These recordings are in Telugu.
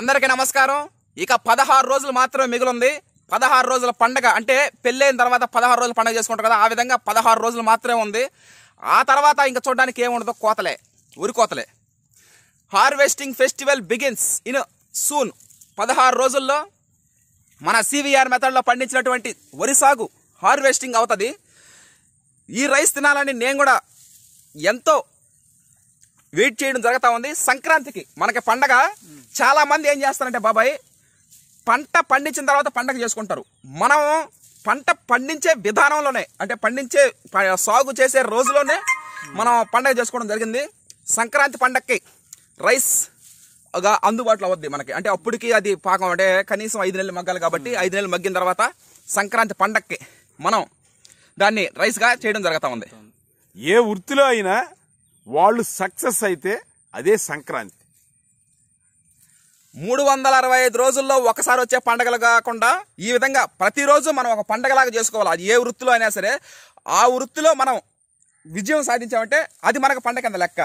అందరికీ నమస్కారం ఇక పదహారు రోజులు మాత్రమే మిగులుంది పదహారు రోజుల పండగ అంటే పెళ్ళైన తర్వాత పదహారు రోజులు పండగ చేసుకుంటారు కదా ఆ విధంగా పదహారు రోజులు మాత్రమే ఉంది ఆ తర్వాత ఇంకా చూడడానికి ఏముండదు కోతలే ఉరి కోతలే harvesting festival begins in soon పదహారు రోజుల్లో మన సివిఆర్ మెథడ్లో పండించినటువంటి వరి సాగు హార్వెస్టింగ్ అవుతుంది ఈ రైస్ తినాలని నేను కూడా ఎంతో వెయిట్ చేయడం జరుగుతూ ఉంది సంక్రాంతికి మనకి పండగ చాలామంది ఏం చేస్తారంటే బాబాయ్ పంట పండించిన తర్వాత పండగ చేసుకుంటారు మనం పంట పండించే విధానంలోనే అంటే పండించే సాగు చేసే రోజులోనే మనం పండగ చేసుకోవడం జరిగింది సంక్రాంతి పండగకి రైస్ అందుబాటులో అవుద్ది మనకి అంటే అప్పటికి అది పాకం అంటే కనీసం ఐదు నెలలు మగ్గాలి కాబట్టి ఐదు నెలలు మగ్గిన తర్వాత సంక్రాంతి పండక్కి మనం దాన్ని రైస్గా చేయడం జరుగుతూ ఉంది ఏ వృత్తిలో అయినా వాళ్ళు సక్సెస్ అయితే అదే సంక్రాంతి మూడు వందల అరవై ఐదు రోజుల్లో ఒకసారి వచ్చే పండగలు కాకుండా ఈ విధంగా ప్రతిరోజు మనం ఒక పండగలాగా చేసుకోవాలి అది ఏ వృత్తిలో అయినా సరే ఆ వృత్తిలో మనం విజయం సాధించామంటే అది మనకు పండగ కింద లెక్క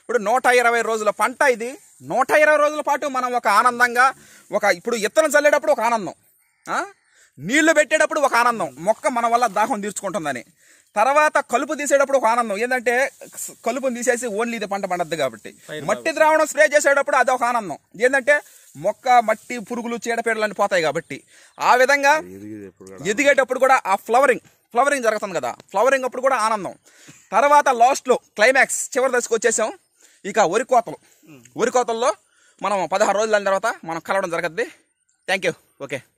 ఇప్పుడు నూట ఇరవై రోజుల పంట ఇది నూట ఇరవై రోజుల పాటు మనం ఒక ఆనందంగా ఒక ఇప్పుడు ఇత్తనం చల్లేటప్పుడు ఒక ఆనందం నీళ్లు పెట్టేటప్పుడు ఒక ఆనందం మొక్క మన వల్ల దాహం తీర్చుకుంటుందని తర్వాత కలుపు తీసేటప్పుడు ఒక ఆనందం ఏంటంటే కలుపుని తీసేసి ఓన్లీ ఇది పంట పండద్దు కాబట్టి మట్టి ద్రావణం స్ప్రే చేసేటప్పుడు అదొక ఆనందం ఏంటంటే మొక్క మట్టి పురుగులు చీడపీడలు పోతాయి కాబట్టి ఆ విధంగా ఎదిగేటప్పుడు కూడా ఆ ఫ్లవరింగ్ ఫ్లవరింగ్ జరుగుతుంది కదా ఫ్లవరింగ్ అప్పుడు కూడా ఆనందం తర్వాత లాస్ట్లో క్లైమాక్స్ చివరి దశకు వచ్చేసాం ఇక వరి కోతలు వరి కోతల్లో మనం పదహారు రోజుల తర్వాత మనం కలవడం జరగద్ది థ్యాంక్ యూ ఓకే